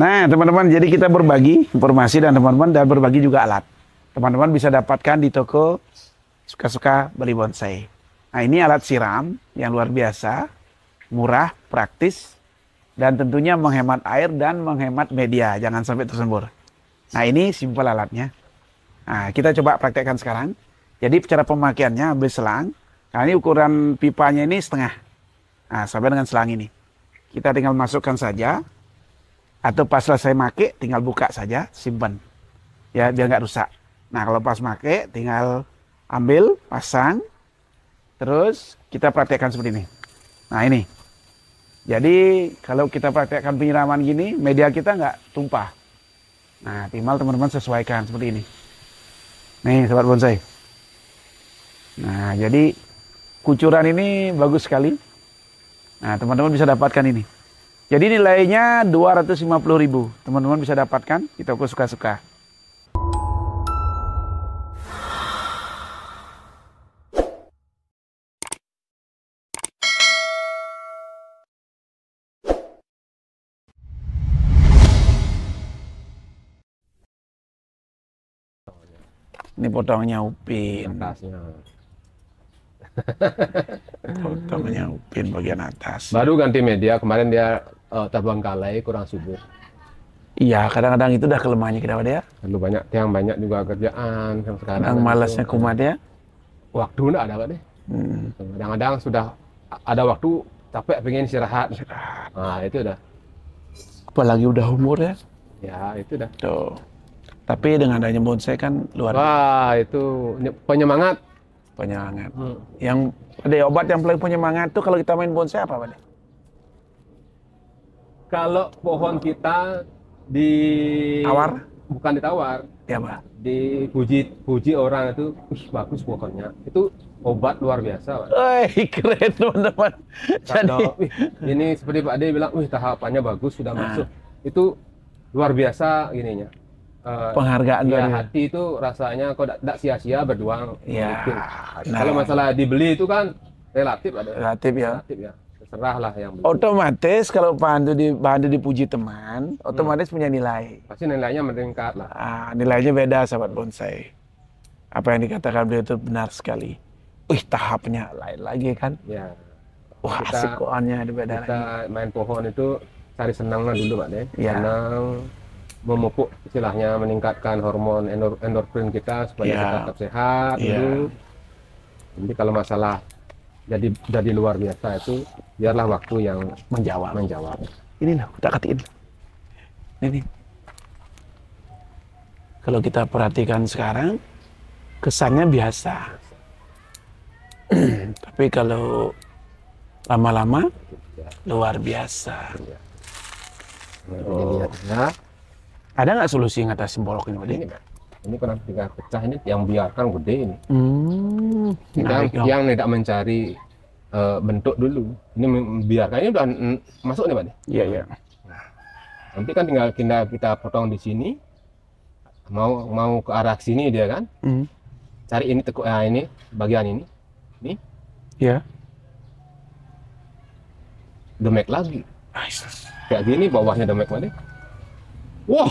Nah, teman-teman, jadi kita berbagi informasi dan teman-teman dan berbagi juga alat. Teman-teman bisa dapatkan di toko suka-suka beli bonsai. Nah, ini alat siram yang luar biasa, murah, praktis, dan tentunya menghemat air dan menghemat media. Jangan sampai tersembur. Nah, ini simpel alatnya. Nah, kita coba praktekkan sekarang. Jadi, cara pemakaiannya ambil selang. Nah, ini ukuran pipanya ini setengah. Nah, sampai dengan selang ini. Kita tinggal masukkan saja atau pas selesai make tinggal buka saja simpan ya dia nggak rusak nah kalau pas make tinggal ambil pasang terus kita praktekkan seperti ini nah ini jadi kalau kita praktekkan penyiraman gini media kita nggak tumpah nah timbal teman-teman sesuaikan seperti ini nih sobat bonsai nah jadi kucuran ini bagus sekali nah teman-teman bisa dapatkan ini jadi nilainya 250.000. Teman-teman bisa dapatkan di toko suka-suka. Ini potongnya upin. potongnya upin bagian atas. Baru ganti media kemarin dia uh, kalai kurang subur. Iya, kadang-kadang itu udah kelemahannya kita pada ya. Lu banyak tiang banyak juga kerjaan yang sekarang. Kadang malasnya kumat ya. Waktu enggak ada deh. Hmm. Kadang-kadang sudah ada waktu capek pengen istirahat. Nah, itu udah. Apalagi udah umur ya. Ya, itu udah. Tuh. Tapi dengan adanya bonsai kan luar biasa. Wah, itu penyemangat. Penyemangat. Hmm. Yang ada obat yang paling penyemangat tuh kalau kita main bonsai apa, Pak? kalau pohon kita di tawar bukan ditawar ya pak dipuji puji orang itu Ih, bagus pokoknya itu obat luar biasa pak Wih, keren teman-teman jadi ini seperti pak D bilang Wih, tahapannya bagus sudah nah. masuk itu luar biasa ininya uh, eh, penghargaan ya, dari hati itu rasanya kok tidak sia-sia berduang ya gitu. nah. kalau nah. masalah dibeli itu kan relatif ada relatif ya, relatif, ya. Terserahlah yang Otomatis kalau Pak Pandu di Pak Pandu dipuji teman, hmm. otomatis hmm. punya nilai. Pasti nilainya meningkat lah. Ah, nilainya beda sahabat bonsai. Apa yang dikatakan beliau itu benar sekali. Wih, tahapnya lain lagi kan? Ya. Wah, kita, asik beda kita lagi. main pohon itu cari senang lah dulu, Pak Deh. Ya. Senang memupuk istilahnya meningkatkan hormon endor endorfin kita supaya ya. kita tetap sehat ya. dulu. Jadi kalau masalah jadi jadi luar biasa itu biarlah waktu yang menjawab menjawab ini lah kita katain ini kalau kita perhatikan sekarang kesannya biasa tapi kalau lama-lama luar biasa oh. ada nggak solusi ngatasin bolok ini ini, ini karena tiga pecah ini yang biarkan gede ini hmm yang, yang tidak mencari uh, bentuk dulu. Ini Ini udah masuk nih, Pak. Iya, iya. Nah, nanti kan tinggal kita, kita potong di sini. Mau mau ke arah sini dia kan. Mm. Cari ini tekuk nah, eh, ini bagian ini. Ini. Iya. Demek lagi. Nice. Kayak gini bawahnya demek, mana? Wah. Wow.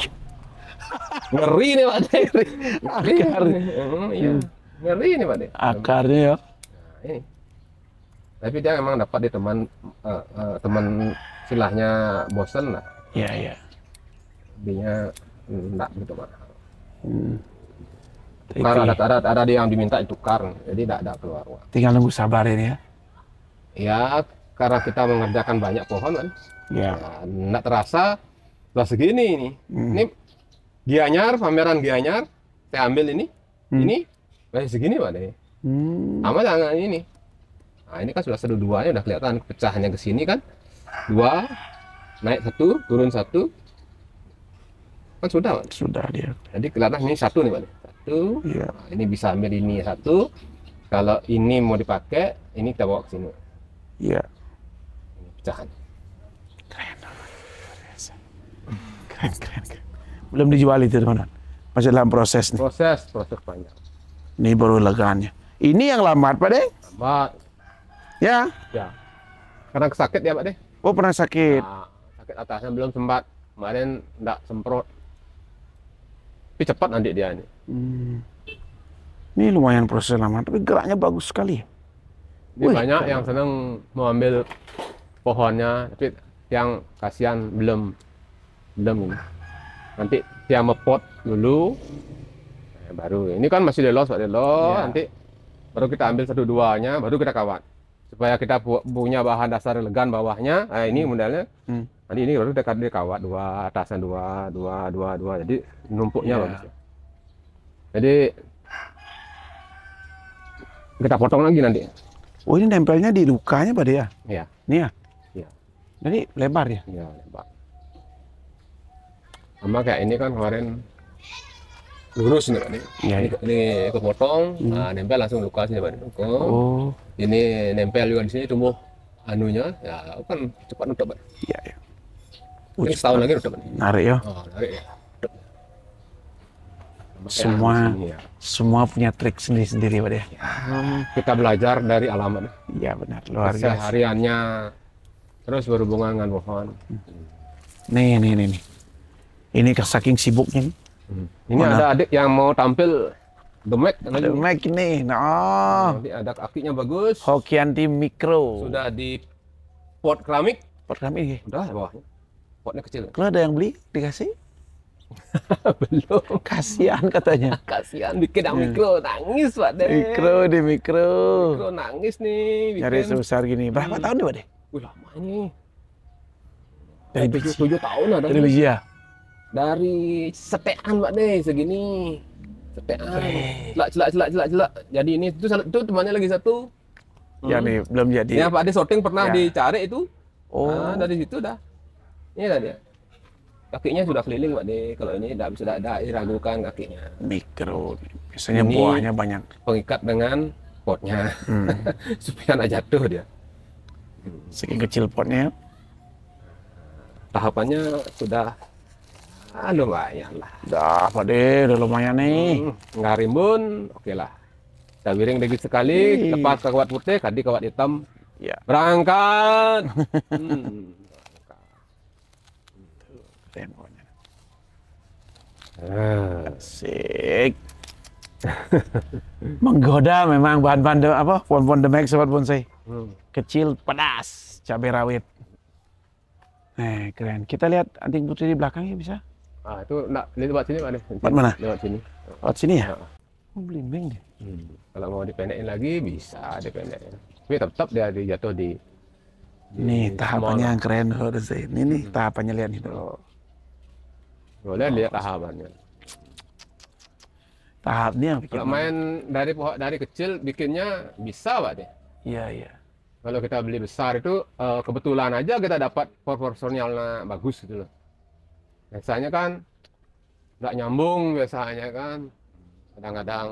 Ngeri nih, Pak. Ngeri. Ngeri. Ngeri. Ngeri. Ngeri. Ngeri. Ngeri. Ngeri ini Pak De. Akarnya ya. Nah, ini. Tapi dia memang dapat di teman uh, uh, teman silahnya bosen lah. Iya iya. Dinya hmm, enggak gitu Pak. Hmm. Karena ada, ada, ada yang diminta ditukar, jadi tidak ada keluar uang. Tinggal nunggu sabar ini ya. Ya, karena kita mengerjakan banyak pohon kan. Ya. Nah, terasa lah segini ini. Hmm. Ini Gianyar, pameran Gianyar, saya ambil ini. Hmm. Ini masih segini mana hmm. sama jangan ini nah ini kan sudah satu duanya udah kelihatan pecahannya ke sini kan dua naik satu turun satu kan sudah Pak. sudah dia jadi kelihatan ini satu nih Pak satu Iya. nah, ini bisa ambil ini satu kalau ini mau dipakai ini kita bawa ke sini iya ini pecahan keren keren keren, keren. belum dijual itu teman masih dalam proses nih proses proses panjang ini baru legaannya. Ini yang lambat, Pak Deng? Lambat. Ya? Ya. Karena sakit ya, Pak Deng? Oh, pernah sakit. Nah, sakit atasnya belum sempat. Kemarin tidak semprot. Tapi cepat nanti dia ini. Hmm. Ini lumayan proses lama, tapi geraknya bagus sekali. Ini Wih, banyak yang senang mau ambil pohonnya, tapi yang kasihan belum belum. Nanti dia mepot dulu, yang eh, baru ini kan masih delo pak delo ya. nanti baru kita ambil satu duanya baru kita kawat supaya kita pu punya bahan dasar legan bawahnya nah, ini hmm. modelnya hmm. nanti ini baru dekat dia kawat dua atasan dua dua dua dua jadi numpuknya yeah. bagus jadi kita potong lagi nanti oh ini nempelnya di lukanya pada ya iya ini ya iya jadi lebar ya iya lebar sama kayak ini kan kemarin lurus ini Pak nih. Ya, ya. Ini, ini kepotong, hmm. nah, nempel langsung lukas nih Pak. Oh. Ini nempel juga di sini tumbuh anunya, ya kan cepat nutup Pak. Iya ya. Uh, ini setahun lagi nutup Pak. Narik ya. Oh, narik ya. Semua ya. semua punya trik sendiri-sendiri Pak ya. ya kita belajar dari alamat. Iya benar, luar biasa. Sehariannya terus berhubungan dengan pohon. Hmm. Nih, nih, nih, nih. Ini saking sibuknya nih Hmm. Ini Mana? Oh, ada nah. adik yang mau tampil The Mac kan The Mac nih. Nah. nah, Nanti ada kakinya bagus. Hokianti Micro. Sudah di pot keramik. Pot keramik. Udah bawahnya. Potnya kecil. Kalau ada yang beli dikasih? Belum. Kasihan katanya. Kasihan bikin yang mikro nangis Pak de. Mikro di mikro. Mikro nangis nih. Bikin. Nyari sebesar gini. Berapa hmm. tahun nih Pak de? Wih lama ini. Dari biji. Tujuh tahun ada. Dari biji ya dari setean Pak deh segini setean celak celak celak celak celak jadi ini itu itu temannya lagi satu ya hmm. nih belum jadi ya Pak De sorting pernah ya. dicari itu oh nah, dari situ dah ini tadi. dia kakinya sudah keliling Pak deh kalau ini tidak bisa tidak diragukan kakinya mikro biasanya ini buahnya banyak pengikat dengan potnya hmm. supaya tidak jatuh dia segi kecil potnya tahapannya sudah aduh lumayan lah. apa deh, udah lumayan nih. Hmm, nggak rimbun, oke lah. Kita wiring lagi sekali, Hii. tepat ke kawat putih, tadi kawat hitam. Ya. Berangkat. hmm. Asik. Menggoda memang bahan-bahan apa? Pohon-pohon demek sobat bonsai. Hmm. Kecil, pedas, cabai rawit. Eh, keren. Kita lihat anting putih di belakang ya bisa. Ah, itu nak lewat sini mana? Lewat mana? Lewat sini. Lewat sini ya? Ah. Oh, blimbing dia. Hmm. Kalau mau dipendekin lagi bisa dipendekin. Tapi tetap dia jatuh di, ini tahapannya yang keren harus ini nih hmm. tahapannya lihat itu. Boleh oh. lihat tahapannya. Tahapnya yang Kalau main dari pohon dari kecil bikinnya bisa pak deh. Iya iya. Kalau kita beli besar itu eh, kebetulan aja kita dapat proporsionalnya bagus gitu loh biasanya kan tidak nyambung biasanya kan kadang-kadang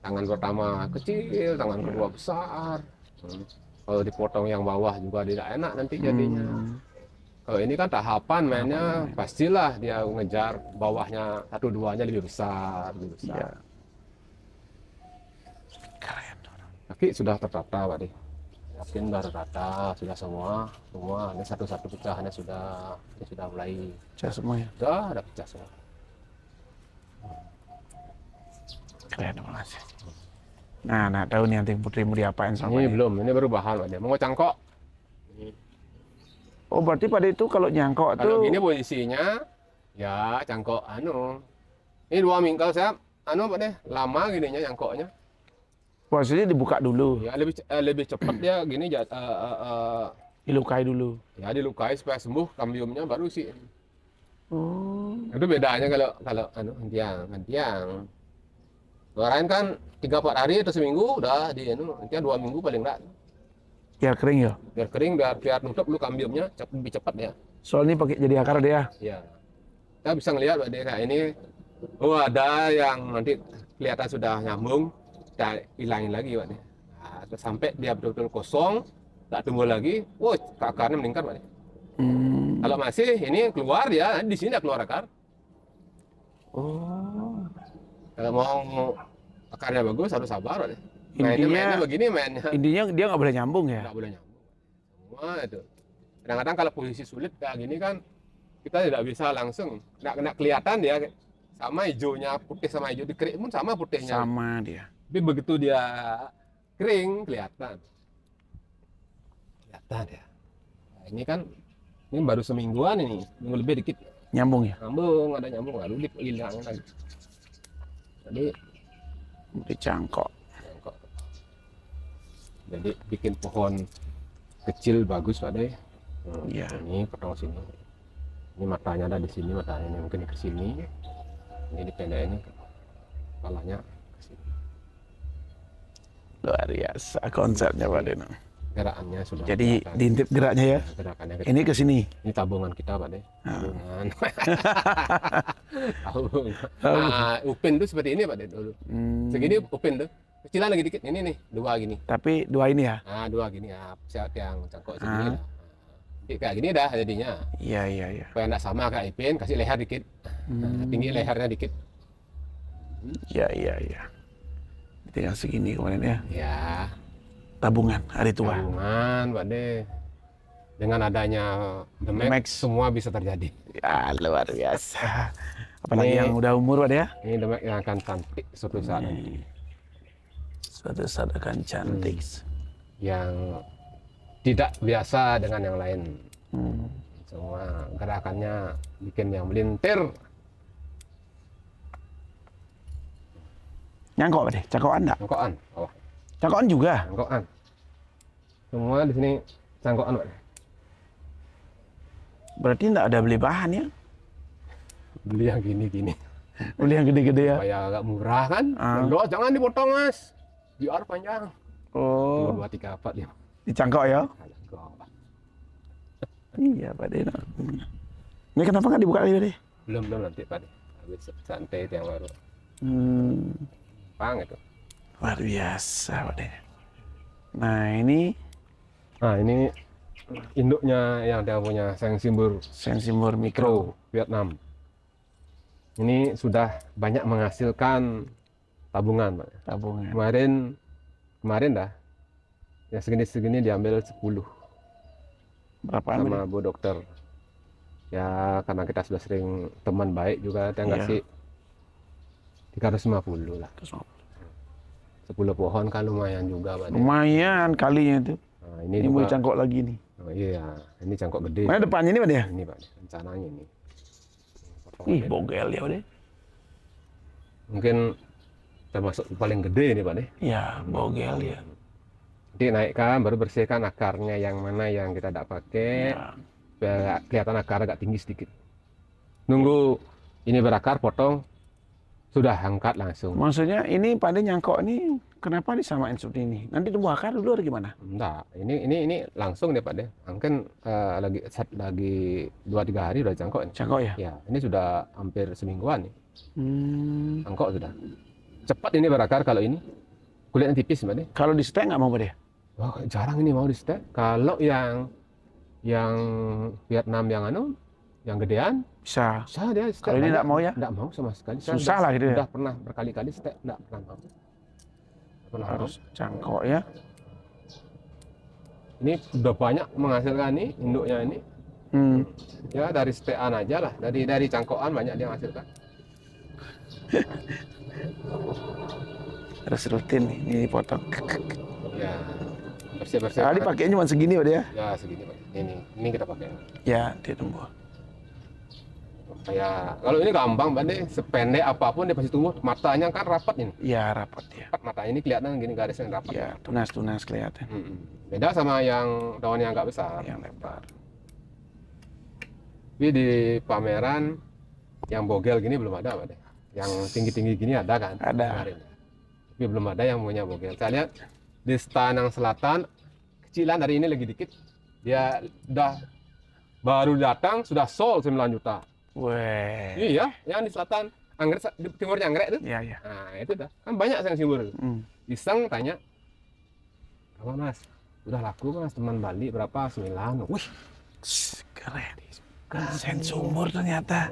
tangan pertama kecil tangan kedua iya. besar hmm. kalau dipotong yang bawah juga tidak enak nanti hmm. jadinya hmm. kalau ini kan tahapan mainnya tahapan pastilah dia ngejar bawahnya satu duanya lebih besar lebih besar ya. keren sudah tertata pak mungkin baru rata sudah semua semua ini satu-satu pecahannya sudah ini sudah mulai pecah semua ya sudah ada pecah semua keren banget sih nah nah tahu nih nanti putri mau diapain sama ini ya? belum ini baru bahan pak, mau cangkok oh berarti pada itu kalau nyangkok kalau tuh ini posisinya ya cangkok anu ini dua minggu saya anu apa deh lama gini nya nyangkoknya Maksudnya dibuka dulu. Ya lebih eh, lebih cepat dia gini ya uh, uh, uh, dilukai dulu. Ya dilukai supaya sembuh kambiumnya baru sih. Oh. Itu bedanya kalau kalau anu hentiang, hentiang. Orang kan tiga empat hari atau seminggu udah di anu hentiang dua minggu paling enggak. Biar kering ya. Biar kering biar biar nutup dulu kambiumnya cepat lebih cepat ya. Soal ini pakai jadi akar dia. Iya. Kita bisa ngelihat Pak Desa ini oh ada yang nanti kelihatan sudah nyambung, kita hilangin lagi Pak Nah, sampai dia betul-betul kosong, tak tumbuh lagi, wow, akarnya meningkat Pak Hmm. Kalau masih ini keluar ya, di sini tidak keluar akar. Oh. Kalau mau akarnya bagus harus sabar Pak nih. begini mainnya. Intinya dia nggak boleh nyambung ya? Nggak boleh nyambung. Semua itu. Kadang-kadang kalau posisi sulit kayak gini kan, kita tidak bisa langsung. Nggak, kena kelihatan dia ya. sama hijaunya, putih sama hijau, dikerik pun sama putihnya. Sama dia. Tapi begitu dia kering kelihatan. Kelihatan ya. Nah, ini kan ini baru semingguan ini, minggu lebih dikit. Nyambung ya? Nyambung, ada nyambung, lalu hilang lagi. Jadi dicangkok. Cangkok. Jadi bikin pohon kecil bagus pak ya. Hmm, ya. Ini potong sini. Ini matanya ada di sini, matanya ini mungkin ke sini. Ini dipendekin kepalanya Luar biasa konsepnya Pak Deno. Gerakannya sudah. Jadi gerakan. diintip geraknya ya. Gerakannya. gerakan. Ini ke sini. Ini tabungan kita Pak Deno. Ah. Tabungan. nah, upin tuh seperti ini Pak Deno dulu. Hmm. Segini upin tuh. Kecilan lagi dikit. Ini nih, dua gini. Tapi dua ini ya? Ah, dua gini ya. Siap yang cangkok segini. Ah. kayak gini dah jadinya. Iya iya iya. Supaya enggak sama kayak Ipin, kasih leher dikit. Ah, hmm. Nah, tinggi lehernya dikit. Iya iya iya. Tinggal segini kemarin ya. Ya. Tabungan hari tua. Tabungan, Pak De. Dengan adanya The Max, The Max. semua bisa terjadi. Ya, luar biasa. Apalagi ini, yang udah umur, Pak De ya. Ini The Max yang akan cantik suatu hmm. saat ini. nanti. Suatu saat akan cantik. Hmm. Yang tidak biasa dengan yang lain. Hmm. Semua gerakannya bikin yang melintir. Nyangkok deh, cangkokan enggak? Cangkokan. Oh. Cangkokan juga. Cangkokan. Semua di sini cangkokan, Pak. Berarti enggak ada beli bahan ya? Beli yang gini-gini. Beli yang gede-gede ya? Supaya agak murah kan? Ah. jangan dipotong, Mas. Biar panjang. Oh. Dua, 3 tiga, empat, Dicangkok ya? Ah, iya, Pak Dena. Ini kenapa nggak dibuka lagi, Pak Belum, belum nanti, Pak. Habis santai yang baru. Hmm. Jepang itu. Luar biasa, Pak Nah, ini Nah, ini induknya yang dia punya Seng Simbur Mikro Vietnam. Ini sudah banyak menghasilkan tabungan, Pak. Tabungan. Kemarin kemarin dah ya segini-segini diambil 10. Berapa sama Bu Dokter? Ya, karena kita sudah sering teman baik juga, dia ngasih iya. yeah 350 lah. 350. 10 pohon kan lumayan juga, Pak. Lumayan kalinya itu. Nah, ini ini juga, mau cangkok lagi nih. Oh iya, iya. ini cangkok gede. Mana depannya ini, Pak ya? Ini, Pak. Rencananya ini. Ih, bogel ya, Pak. Mungkin termasuk paling gede ini, Pak. Iya, bogel ya. Jadi naikkan, baru bersihkan akarnya yang mana yang kita tidak pakai. Ya. Biar kelihatan akar agak tinggi sedikit. Nunggu ini berakar, potong, sudah angkat langsung. Maksudnya ini pada nyangkok ini kenapa disamain seperti ini? Nanti tumbuh akar dulu atau gimana? Enggak, ini ini ini langsung deh Pak deh. Mungkin uh, lagi lagi dua tiga hari udah cangkok. Cangkok ya? Ya, ini sudah hampir semingguan nih. Hmm. Cangkok sudah. Cepat ini berakar kalau ini. Kulitnya tipis Pak deh. Kalau di nggak mau Pak deh? Wah, jarang ini mau di Kalau yang yang Vietnam yang anu yang gedean bisa bisa dia kalau ini tidak mau ya Tidak mau sama sekali susah sudah, lah gitu Sudah ya? pernah berkali-kali step tidak pernah mau pernah harus cangkok ya ini sudah banyak menghasilkan nih induknya ini hmm. ya dari stean aja lah dari dari cangkokan banyak dia menghasilkan harus rutin ini dipotong ya bersih bersih tadi pakainya cuma segini pak ya ya segini pak ini ini kita pakai ya dia tumbuh Ya, kalau ini gampang, Mbak Sependek apapun dia pasti tumbuh. Matanya kan rapat ini. Iya, rapat ya. Rapat mata ini kelihatan gini garisnya rapat. Iya, tunas-tunas kelihatan. Mm Beda sama yang daunnya yang agak besar. Yang lebar. Tapi di pameran yang bogel gini belum ada, Mbak Yang tinggi-tinggi gini ada kan? Ada. Kemarin. Tapi belum ada yang punya bogel. Saya lihat di Stanang Selatan kecilan dari ini lagi dikit. Dia udah baru datang sudah sold 9 juta. Wah. Iya, iya, yang di selatan. Anggrek di timurnya anggrek itu. Iya, iya. Nah, itu dah. Kan banyak yang timur Hmm. Iseng tanya. Apa Mas? Udah laku Mas teman Bali berapa? 9. Wih. Keren. Keren sumur ternyata.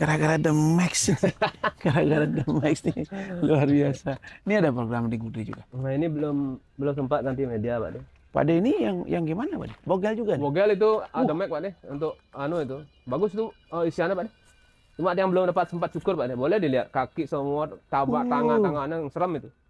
Gara-gara The Max. Gara-gara The Max nih. Luar biasa. Ini ada program di Gudri juga. Nah, ini belum belum sempat nanti media, Pak. Pada ini yang yang gimana Pak De? Bogel juga nih? Bogel itu ada uh. Mac Pak De untuk anu itu. Bagus itu uh, isiannya Pak Cuma ada yang belum dapat sempat cukur, Pak De. Boleh dilihat kaki semua, tabak, uh. tangan, tangannya yang serem itu.